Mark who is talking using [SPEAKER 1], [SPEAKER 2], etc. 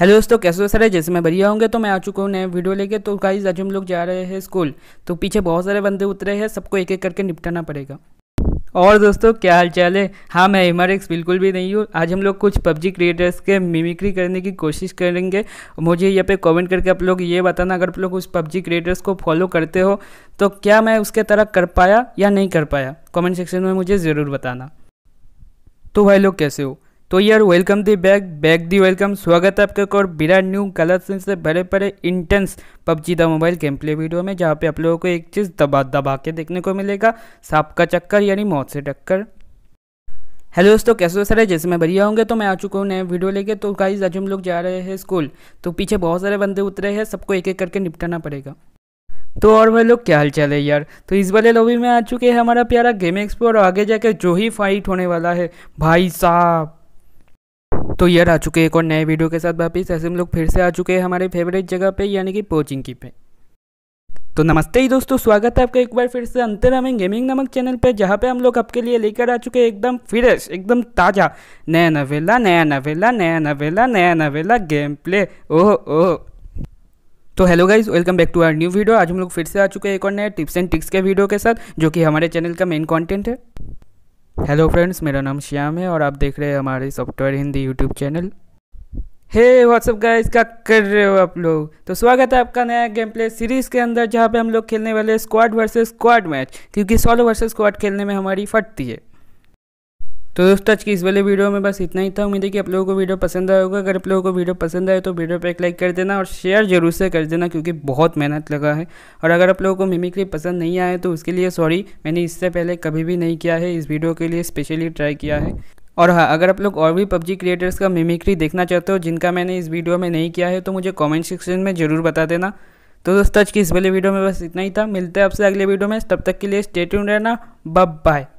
[SPEAKER 1] hello दोस्तों कैसे हो सर है जैसे मैं बढ़िया होंगे तो मैं आ चुका हूँ नए वीडियो लेके तो गाइज आज हम लोग जा रहे हैं स्कूल तो पीछे बहुत सारे बंदे उतरे हैं सबको एक एक करके निपटाना पड़ेगा और दोस्तों क्या हाल चाल है हाँ मैं एम बिल्कुल भी नहीं हूँ आज हम लोग कुछ पबजी क्रिएटर्स के मिमिक्री करने की कोशिश करेंगे मुझे यहाँ पे कमेंट करके आप लोग ये बताना अगर आप लोग उस पबजी क्रिएटर्स को फॉलो करते हो तो क्या मैं उसके तरह कर पाया या नहीं कर पाया कमेंट सेक्शन में मुझे ज़रूर बताना तो भाई लोग कैसे हो तो यार welcome the back back the welcome स्वागत है आपका एक और विराट न्यू कलर से भरे भरे intense PUBG the mobile game play video में जहाँ पे आप लोगों को एक चीज़ दबा दबा के देखने को मिलेगा सांप का चक्कर यानी मौत से टक्कर हेलो दोस्तों कैसे हो सर जैसे मैं बढ़िया होंगे तो मैं आ चुका हूँ नए वीडियो लेके तो गाइज आज हम लोग जा रहे हैं स्कूल तो पीछे बहुत सारे बंदे उतरे हैं सबको एक एक करके निपटाना पड़ेगा तो और भाई लोग क्या हाल चाल है यार तो इस वाले लॉबी में आ चुके हैं हमारा प्यारा गेम एक्सपो और आगे जाके जो ही फाइट होने वाला है भाई साहब तो यार आ चुके एक और नए वीडियो के साथ वापिस ऐसे हम लोग फिर से आ चुके हैं हमारे फेवरेट जगह पे यानी कि पोचिंग की पे तो नमस्ते ही दोस्तों स्वागत है आपका एक बार फिर से हमें गेमिंग नामक चैनल पे जहाँ पे हम लोग आपके लिए लेकर आ चुके हैं एकदम फ्रेश एकदम ताज़ा नया नवेला नया नवेला नया नवेला नया नवेला गेम प्ले ओह ओह तो hello guys welcome back to our new video आज हम लोग फिर से आ चुके हैं एक और नए टिप्स एंड टिक्स के वीडियो के साथ जो कि हमारे चैनल का मेन कॉन्टेंट है हेलो फ्रेंड्स मेरा नाम श्याम है और आप देख रहे हैं हमारे software Hindi YouTube channel hey what's up guys क्या कर रहे हो आप लोग तो स्वागत है आपका नया गेम प्ले सीरीज़ के अंदर जहाँ पे हम लोग खेलने वाले स्क्वाड वर्सेस स्क्वाड मैच क्योंकि सोलो वर्सेस स्क्वाड खेलने में हमारी फटती है तो दोस्तों आज की इस वाले वीडियो में बस इतना ही था उम्मीद है कि आप लोगों को वीडियो पसंद आया होगा अगर आप लोगों को वीडियो पसंद आए तो वीडियो पर एक लाइक कर देना और शेयर जरूर से कर देना क्योंकि बहुत मेहनत लगा है और अगर आप लोगों को मिमिक्री पसंद नहीं आए तो उसके लिए सॉरी मैंने इससे पहले कभी भी नहीं किया है इस वीडियो के लिए स्पेशली ट्राई किया है और हाँ अगर आप लोग और भी पबजी क्रिएटर्स का मिमिक्री देखना चाहते हो जिनका मैंने इस वीडियो में नहीं किया है तो मुझे कॉमेंट सेक्शन में ज़रूर बता देना तो दोस्तों आज की इस वाले वीडियो में बस इतना ही था मिलते हैं आपसे अगले वीडियो में तब तक के लिए स्टेट रहना बाय